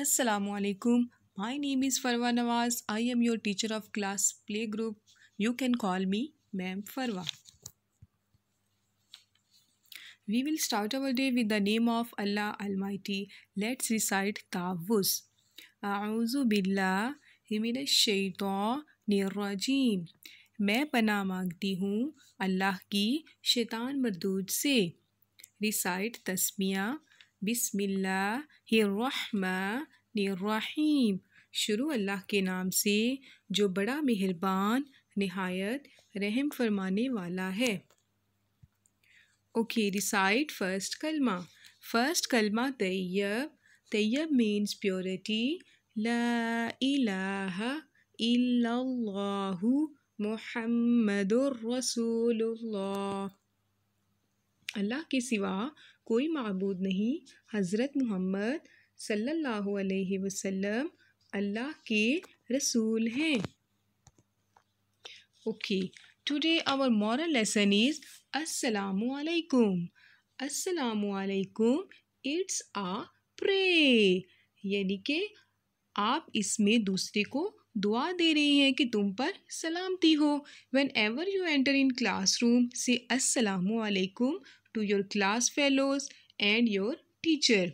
Assalamualaikum. My name is Farwa Nawaz. I am your teacher of class playgroup. You can call me Ma'am Farwa. We will start our day with the name of Allah Almighty. Let's recite Ta'awuz. A'uzu Tawuz. A'udhu billah हिमिनशैतरजीम मैं पना मांगती हूँ अल्लाह की शैतान मरदूद से recite तस्मिया बिसमिल्लाम शुरू अल्लाह के नाम से जो बड़ा मेहरबान नहायत रहम फरमाने वाला है ओके रिसाइड फर्स्ट कलमा फर्स्ट कलमा तैयब तैयब मीन्स प्योरिटी ला इलाहा इल्लल्लाहु अल्लाह के सिवा कोई मबूद नहीं हज़रत मोहम्मद सल्लल्लाहु अलैहि वसल्लम अल्लाह के रसूल हैं okay today our moral lesson is असलकुम असलकुम इट्स आ प्रे यानी कि आप इसमें दूसरे को दुआ दे रही हैं कि तुम पर सलामती हो whenever you enter in class room से असलकुम to your class fellows and your teacher.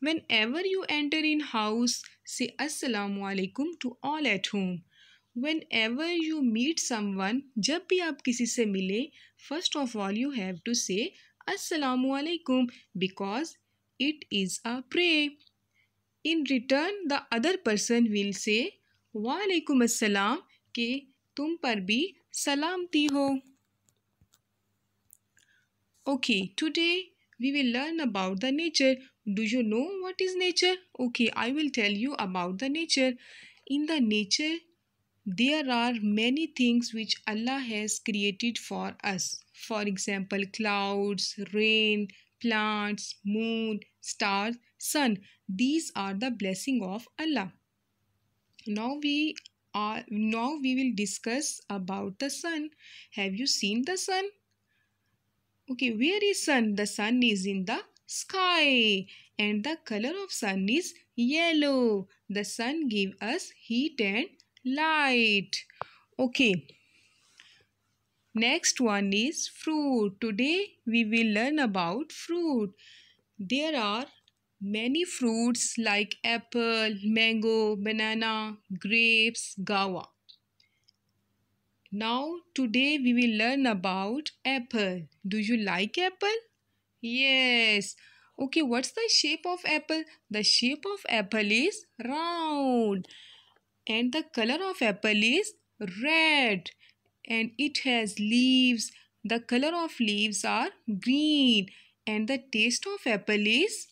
Whenever you enter in house, say Assalamu alaikum to all at home. Whenever you meet someone, jab bhi aap kisi se mile first of all you have to say Assalamu alaikum because it is a prayer. In return, the other person will say wa alaikum assalam ke tum par bhi salamti ho Okay, today we will learn about the nature. Do you know what is nature? Okay, I will tell you about the nature. In the nature, there are many things which Allah has created for us. For example, clouds, rain, plants, moon, stars, sun. These are the blessing of Allah. Now we are now we will discuss about the sun. Have you seen the sun? Okay, where is sun? The sun is in the sky and the color of sun is yellow. The sun give us heat and light. Okay. Next one is fruit. Today we will learn about fruit. There are many fruits like apple, mango, banana, grapes, guava. Now today we will learn about apple. Do you like apple? Yes. Okay, what's the shape of apple? The shape of apple is round and the color of apple is red and it has leaves. The color of leaves are green and the taste of apple is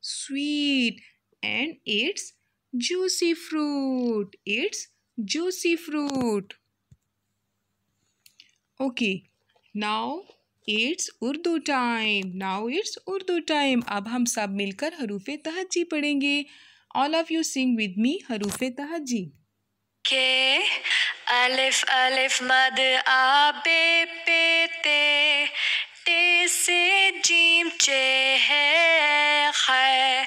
sweet and it's juicy fruit. It's juicy fruit. Okay now it's Urdu time now it's Urdu time अब हम सब मिलकर हरूफ तहजी पढ़ेंगे all of you sing with me हरूफ तहजी के अलिफ अलिफ मद आबे पे ते टे से जीम चे है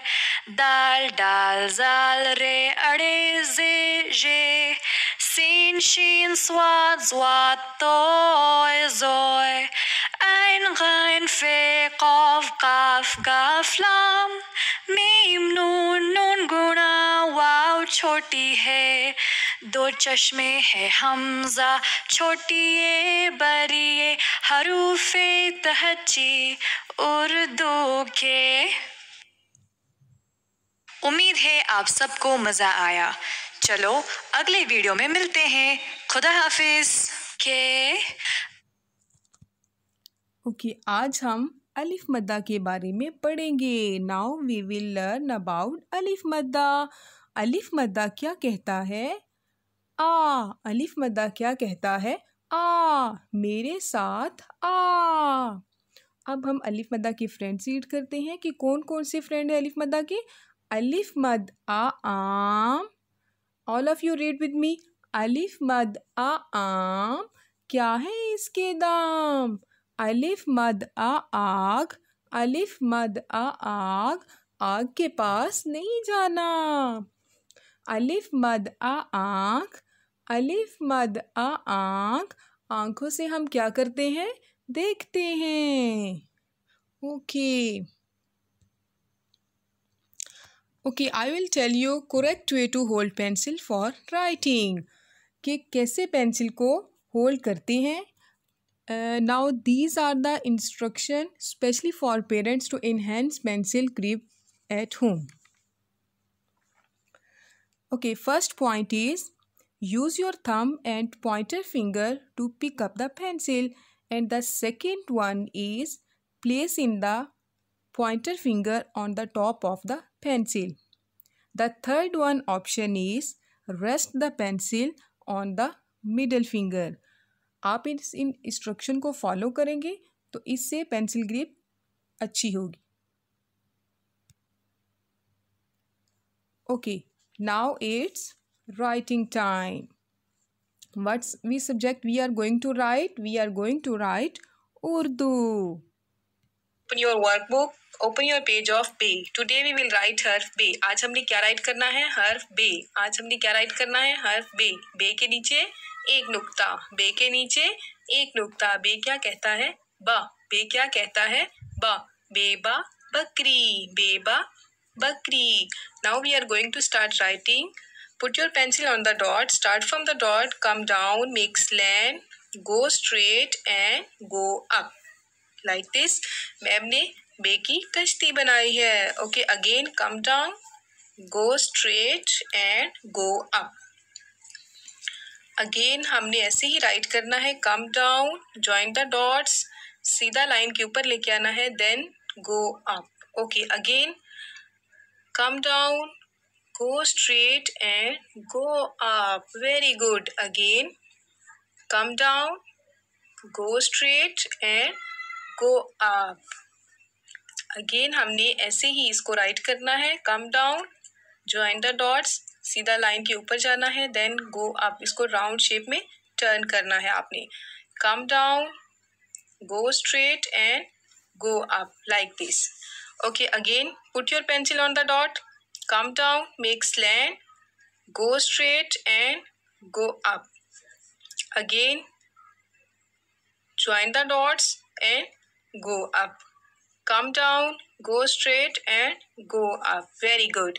दाल डाल जाल रे अड़े जे जे Zehn schien swat swat toi zoi. Ein rein fek auf gaf gaf lam. mim nun nun guna wow choti है दो चश्मे है हमजा छोटी ये बरी ये हरूफे तहची उर्दू के उम्मीद है आप सबको मज़ा आया चलो अगले वीडियो में मिलते हैं खुदा हाफिज के ओके okay, आज हम अलिफ मद्दा के बारे में पढ़ेंगे now we will learn about अलिफ मद्दा अलिफ मद्दा क्या कहता है आ अलिफ मद्दा क्या कहता है आ मेरे साथ आ अब हम अलिफ मद्दा के फ्रेंड रीड करते हैं कि कौन कौन से फ्रेंड है अलिफ मद्दा के अलिफ मद आ आम all of you read with me अलिफ मद आ आम क्या है इसके दाम अलिफ मद आ आग अलिफ मद आ आग आग के पास नहीं जाना अलिफ मद आ आँख अलिफ मद आ आँख आँखों से हम क्या करते हैं देखते हैं okay okay. Okay, I will tell you correct way to hold pencil for writing. कि कैसे pencil hold करते हैं uh, now these are the instruction specially for parents to enhance pencil grip at home okay first point is use your thumb and pointer finger to pick up the pencil and the second one is place in the pointer finger on the top of the pencil. The third one option is rest the pencil on the middle finger. आप इस इन instruction को follow करेंगे तो इससे pencil grip अच्छी होगी okay now it's writing time what's we subject we are going to write we are going to write urdu open your workbook open your page of b today we will write harf b aaj humne kya write karna hai harf b aaj humne kya write karna hai harf b b ke niche ek nukta b के नीचे एक नुक्ता बे क्या कहता है बा बे क्या कहता है बा बेबा बकरी बेबा बकरी now we are going to start writing put your pencil on the dot start from the dot come down make slant go straight and go up like this ma'am ने बेकी कश्ती बनाई है okay again come down go straight and go up again हमने ऐसे ही write करना है come down join the dots सीधा लाइन के ऊपर लेके आना है then go up okay again come down go straight and go up very good again come down go straight and इसको अप अगेन हमने ऐसे ही इसको राइट करना है come down join the dots सीधा लाइन के ऊपर जाना है देन गो अप इसको राउंड शेप में टर्न करना है आपने come down go straight and go up like this okay again put your pencil on the dot come down make slant go straight and go up again join the dots and go up come down go straight and go up very good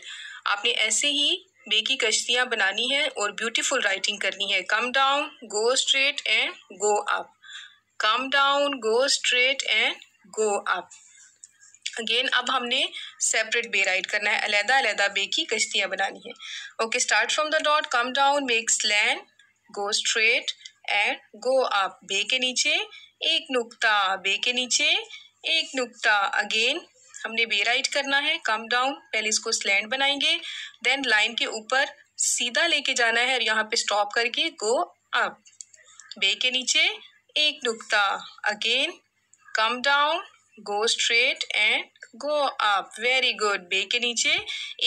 आपने ऐसे ही बे की कश्तियाँ बनानी है और beautiful writing करनी है come down go straight and go up come down go straight and go up again अब हमने सेपरेट बे राइट करना है अलहदा अलहदा बे की कश्तियाँ बनानी है okay start from the dot come down make slant go straight and go up बे के नीचे एक नुकता बे के नीचे एक नुकता अगेन हमने बे राइट करना है कम डाउन पहले इसको स्लैंड बनाएंगे देन लाइन के ऊपर सीधा लेके जाना है और यहाँ पे स्टॉप करके गो अप बे के नीचे एक नुकता again come down go straight and go up very good बे के नीचे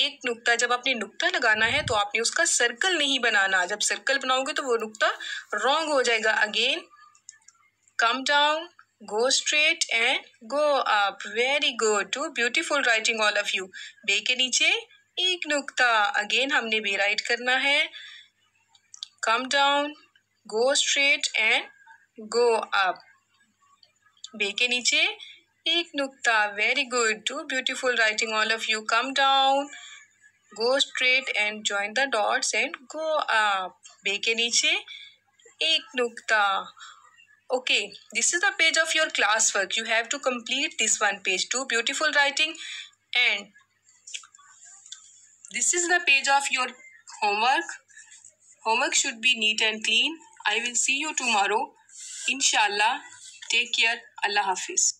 एक नुक्ता जब आपने नुक्ता लगाना है तो आपने उसका सर्कल नहीं बनाना जब सर्कल बनाओगे तो वो नुक्ता रॉन्ग हो जाएगा again come down go straight and go आप very good too beautiful writing all of you बे के नीचे एक नुक्ता अगेन हमने बे राइट करना है come down go straight and go up बे के नीचे Ek nukta. Very good. Do beautiful writing, all of you. Come down. Go straight and join the dots and go up. Be niche. Ek nukta. Okay, this is the page of your classwork. You have to complete this one page. Do beautiful writing and this is the page of your homework. Homework should be neat and clean. I will see you tomorrow. Inshallah. Take care. Allah Hafiz.